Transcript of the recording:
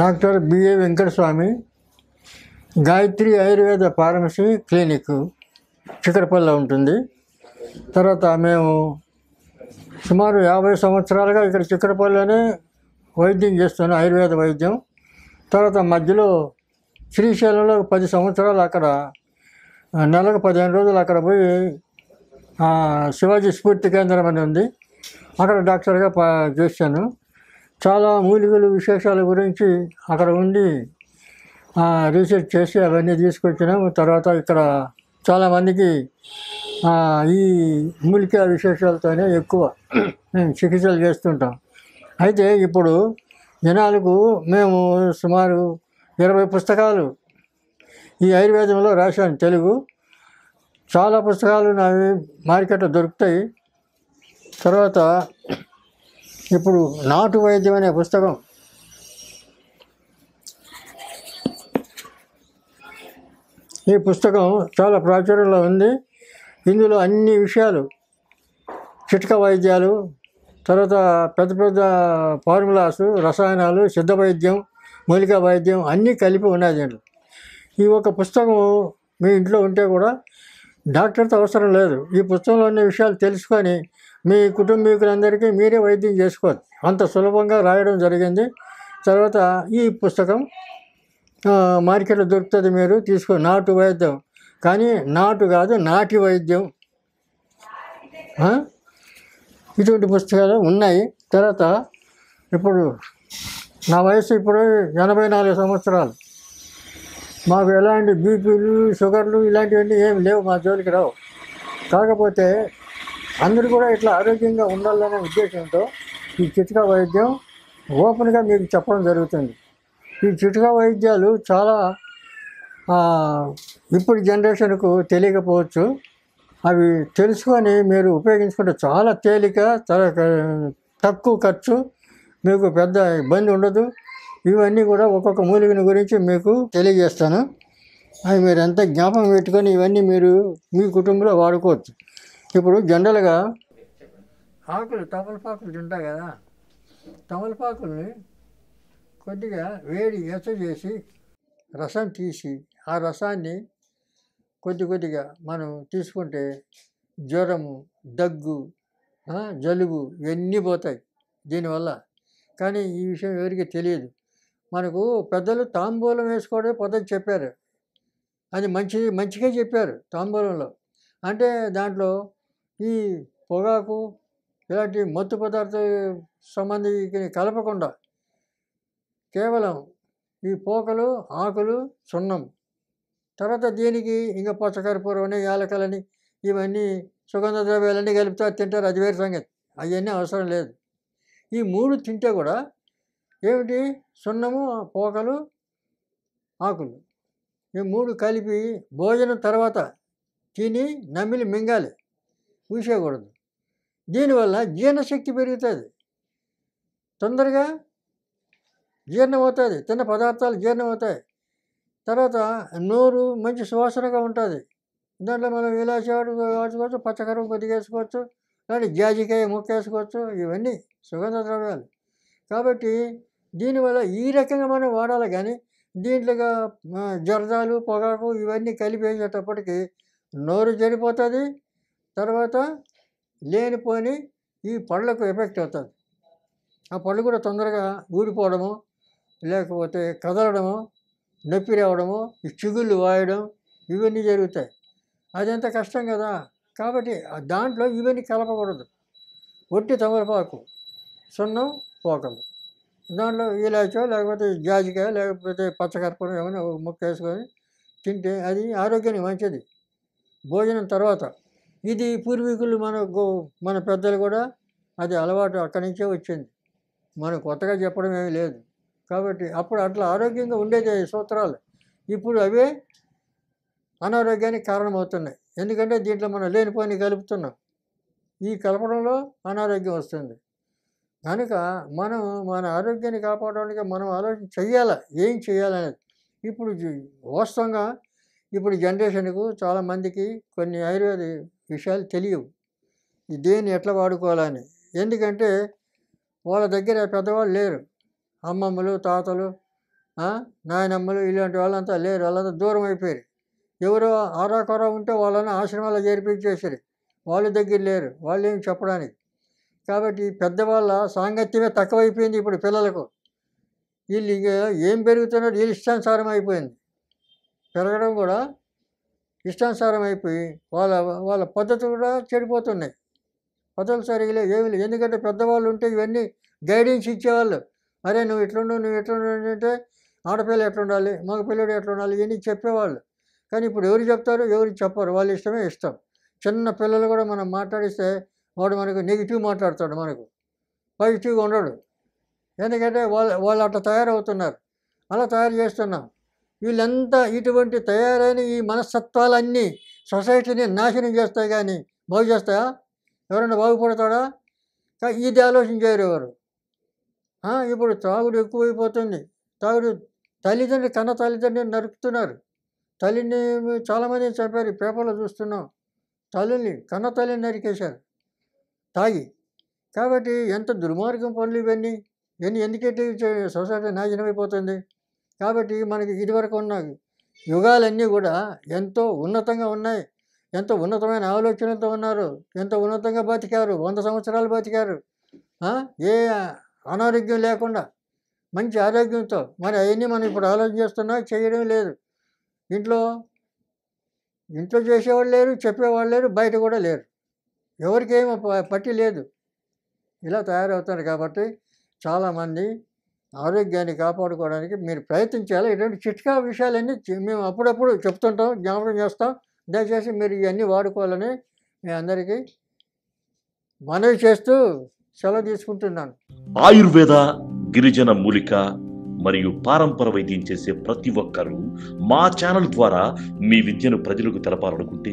doctor B A Venkataswamy Gayatri Ayurveda pharmacy clinic Chikkadpally ఉంటుంది తర్వాత మేము సుమారు యాభై సంవత్సరాలుగా ఇక్కడ చిక్కడపల్లిలోనే వైద్యం చేస్తాను ఆయుర్వేద వైద్యం తర్వాత మధ్యలో శ్రీశైలంలో పది సంవత్సరాలు అక్కడ నెలకు పదిహేను రోజులు అక్కడ పోయి శివాజీ స్ఫూర్తి కేంద్రం అని ఉంది అక్కడ డాక్టర్గా చేశాను చాలా మూలికలు విశేషాల గురించి అక్కడ ఉండి రీసెర్చ్ చేసి అవన్నీ తీసుకొచ్చినాము తర్వాత ఇక్కడ చాలామందికి ఈ మూలిక విశేషాలతోనే ఎక్కువ మేము చికిత్సలు చేస్తుంటాం అయితే ఇప్పుడు జనాలకు మేము సుమారు ఇరవై పుస్తకాలు ఈ ఆయుర్వేదంలో రాశాను తెలుగు చాలా పుస్తకాలు నావి మార్కెట్లో దొరుకుతాయి తర్వాత ఇప్పుడు నాటు వైద్యం అనే పుస్తకం ఈ పుస్తకం చాలా ప్రాచుర్యంలో ఉంది ఇందులో అన్ని విషయాలు చిట్క వైద్యాలు తర్వాత పెద్ద పెద్ద ఫార్ములాసు రసాయనాలు సిద్ధ వైద్యం మూలికా వైద్యం అన్నీ కలిపి ఉన్నాయి దీంట్లో ఈ ఒక పుస్తకం మీ ఇంట్లో ఉంటే కూడా డాక్టర్తో అవసరం లేదు ఈ పుస్తకంలో ఉన్న విషయాలు తెలుసుకొని మీ కుటుంబీకులందరికీ మీరే వైద్యం చేసుకోవచ్చు అంత సులభంగా రాయడం జరిగింది తర్వాత ఈ పుస్తకం మార్కెట్లో దొరుకుతుంది మీరు తీసుకో నాటు వైద్యం కానీ నాటు కాదు నాటి వైద్యం ఇటువంటి పుస్తకాలు ఉన్నాయి తర్వాత ఇప్పుడు నా వయసు ఇప్పుడు ఎనభై నాలుగు సంవత్సరాలు మాకు ఎలాంటి బీపీలు షుగర్లు ఇలాంటివన్నీ ఏమి లేవు మా జోలికి రావు కాకపోతే అందరూ కూడా ఇట్లా ఆరోగ్యంగా ఉండాలనే ఉద్దేశంతో ఈ చిట్కా వైద్యం ఓపెన్గా మీకు చెప్పడం జరుగుతుంది ఈ చిట్కా వైద్యాలు చాలా ఇప్పుడు జనరేషన్కు తెలియకపోవచ్చు అవి తెలుసుకొని మీరు ఉపయోగించుకుంటే చాలా తేలిక చాలా తక్కువ ఖర్చు మీకు పెద్ద ఇబ్బంది ఉండదు ఇవన్నీ కూడా ఒక్కొక్క మూలికని గురించి మీకు తెలియజేస్తాను అవి మీరు ఎంత జ్ఞాపకం పెట్టుకొని ఇవన్నీ మీరు మీ కుటుంబంలో వాడుకోవచ్చు ఇప్పుడు జనరల్గా ఆకులు తమలపాకులు ఉంటాయి కదా తమలపాకుల్ని కొద్దిగా వేడి ఎస చేసి రసం తీసి ఆ రసాన్ని కొద్ది కొద్దిగా మనం తీసుకుంటే జ్వరము దగ్గు జలుబు ఇవన్నీ పోతాయి దీనివల్ల కానీ ఈ విషయం ఎవరికి తెలియదు మనకు పెద్దలు తాంబూలం వేసుకోవడమే పొద్దు చెప్పారు అది మంచి మంచిగా చెప్పారు తాంబూలంలో అంటే దాంట్లో ఈ పొగాకు ఇలాంటి మత్తు పదార్థ సంబంధించిన కలపకుండా కేవలం ఈ పోకలు ఆకులు సున్నం తర్వాత దీనికి ఇంకా పచ్చకర్పూరమని యాలకలని ఇవన్నీ సుగంధ ద్రవ్యాలన్నీ కలుపుతారు తింటారు అది వేరే సంగతి అవన్నీ అవసరం లేదు ఈ మూడు తింటే కూడా ఏమిటి సున్నము పోకలు ఆకులు ఈ మూడు కలిపి భోజనం తర్వాత తిని నమిలి మింగాలి పూసేయకూడదు దీనివల్ల జీర్ణశక్తి పెరుగుతుంది తొందరగా జీర్ణమవుతుంది తిన్న పదార్థాలు జీర్ణమవుతాయి తర్వాత నోరు మంచి సువాసనగా ఉంటుంది దాంట్లో మనం విలాసాడు వాడుకోవచ్చు పచ్చకరం కొద్దిగా వేసుకోవచ్చు లేదంటే జాజికాయ ముక్క వేసుకోవచ్చు ఇవన్నీ సుగంధ ద్రవ్యాలు కాబట్టి దీనివల్ల ఈ రకంగా మనం వాడాలి కానీ దీంట్లో జరదాలు పొగాకు ఇవన్నీ కలిపేసేటప్పటికి నోరు జరిపోతుంది తర్వాత లేనిపోని ఈ పళ్ళకు ఎఫెక్ట్ అవుతుంది ఆ పళ్ళు కూడా తొందరగా ఊడిపోవడము లేకపోతే కదలడము నొప్పి రావడము ఈ చిగుళ్ళు వాయడం ఇవన్నీ జరుగుతాయి అదంత కష్టం కదా కాబట్టి దాంట్లో ఇవన్నీ కలపకూడదు ఒట్టి తమలపాకు సున్నం పోకలు దాంట్లో ఇలాచో లేకపోతే జాజికాయ లేకపోతే పచ్చకర్పూరం ఏమైనా ఒక ముక్క వేసుకొని తింటే అది ఆరోగ్యానికి మంచిది భోజనం తర్వాత ఇది పూర్వీకులు మన మన పెద్దలు కూడా అది అలవాటు అక్కడి నుంచే వచ్చింది మనం కొత్తగా చెప్పడం ఏమీ లేదు కాబట్టి అప్పుడు అట్లా ఆరోగ్యంగా ఉండేది సూత్రాలు ఇప్పుడు అవే అనారోగ్యానికి కారణమవుతున్నాయి ఎందుకంటే దీంట్లో మనం లేనిపోని కలుపుతున్నాం ఈ కలపడంలో అనారోగ్యం వస్తుంది కనుక మనం మన ఆరోగ్యాన్ని కాపాడడానికి మనం ఆలోచన చెయ్యాలి ఏం చేయాలనేది ఇప్పుడు వాస్తవంగా ఇప్పుడు జనరేషన్కు చాలామందికి కొన్ని ఆయుర్వేద విషయాలు తెలియవు దేన్ని ఎట్లా వాడుకోవాలని ఎందుకంటే వాళ్ళ దగ్గర పెద్దవాళ్ళు లేరు అమ్మమ్మలు తాతలు నాయనమ్మలు ఇలాంటి వాళ్ళంతా లేరు వాళ్ళంతా దూరం అయిపోయారు ఎవరో ఆరాకొర ఉంటే వాళ్ళని ఆశ్రమాలు చేర్పించేసారు వాళ్ళ దగ్గర లేరు వాళ్ళు ఏమి చెప్పడానికి కాబట్టి పెద్దవాళ్ళ సాంగత్యమే తక్కువైపోయింది ఇప్పుడు పిల్లలకు వీళ్ళు ఇక ఏం పెరుగుతున్నారో వీళ్ళు ఇష్టానుసారం అయిపోయింది పెరగడం కూడా ఇష్టానుసారం అయిపోయి వాళ్ళ వాళ్ళ పద్ధతులు కూడా చెడిపోతున్నాయి పద్ధతులు సరిగ్గా ఏమి ఎందుకంటే పెద్దవాళ్ళు ఉంటే ఇవన్నీ గైడెన్స్ ఇచ్చేవాళ్ళు అరే నువ్వు ఎట్లుండవు నువ్వు ఎట్లుండవు అంటే ఆడపిల్ల ఎట్లుండాలి ఎట్లా ఎట్లుండాలి ఇవన్నీ చెప్పేవాళ్ళు కానీ ఇప్పుడు ఎవరు చెప్తారు ఎవరు చెప్పరు వాళ్ళ ఇష్టమే ఇష్టం చిన్న పిల్లలు కూడా మనం మాట్లాడిస్తే వాడు మనకు నెగిటివ్ మాట్లాడతాడు మనకు పాజిటివ్గా ఉండడు ఎందుకంటే వాళ్ళు వాళ్ళు అట్లా తయారవుతున్నారు అలా తయారు చేస్తున్నాం వీళ్ళంతా ఇటువంటి తయారైన ఈ మనస్తత్వాలన్నీ సొసైటీని నాశనం చేస్తాయి కానీ బాగు చేస్తాయా ఎవరైనా బాగుపడతాడా ఇది ఆలోచన చేయరు ఎవరు ఇప్పుడు తాగుడు ఎక్కువైపోతుంది తాగుడు తల్లిదండ్రి కన్న తల్లిదండ్రిని నరుపుతున్నారు తల్లిని చాలామంది చెప్పారు పేపర్లో చూస్తున్నాం తల్లిని కన్న తల్లిని నరికేశారు తాగి కాబట్టి ఎంత దుర్మార్గం పనులు ఇవన్నీ ఎన్ని ఎందుకంటే సొసైటీ నాశనమైపోతుంది కాబట్టి మనకి ఇదివరకు ఉన్న యుగాలన్నీ కూడా ఎంతో ఉన్నతంగా ఉన్నాయి ఎంతో ఉన్నతమైన ఆలోచనలతో ఉన్నారు ఎంతో ఉన్నతంగా బతికారు వంద సంవత్సరాలు బతికారు ఏ అనారోగ్యం లేకుండా మంచి ఆరోగ్యంతో మరి అవన్నీ మనం ఇప్పుడు ఆలోచన చేస్తున్నా చేయడం లేదు ఇంట్లో ఇంట్లో చేసేవాళ్ళు లేరు చెప్పేవాళ్ళు లేరు బయట కూడా లేరు ఎవరికేమో పట్టి లేదు ఇలా తయారవుతారు కాబట్టి చాలామంది ఆరోగ్యాన్ని కాపాడుకోవడానికి మీరు ప్రయత్నించాలి ఇటువంటి చిట్కా విషయాలన్నీ మేము అప్పుడప్పుడు చెప్తుంటాం జ్ఞాపకం చేస్తాం దయచేసి మీరు ఇవన్నీ వాడుకోవాలని మీ అందరికీ మనవి చేస్తూ సెలవు తీసుకుంటున్నాను ఆయుర్వేద గిరిజన మూలిక మరియు పారంపర వైద్యం చేసే ప్రతి ఒక్కరూ మా ఛానల్ ద్వారా మీ విద్యను ప్రజలకు తెలపాలనుకుంటే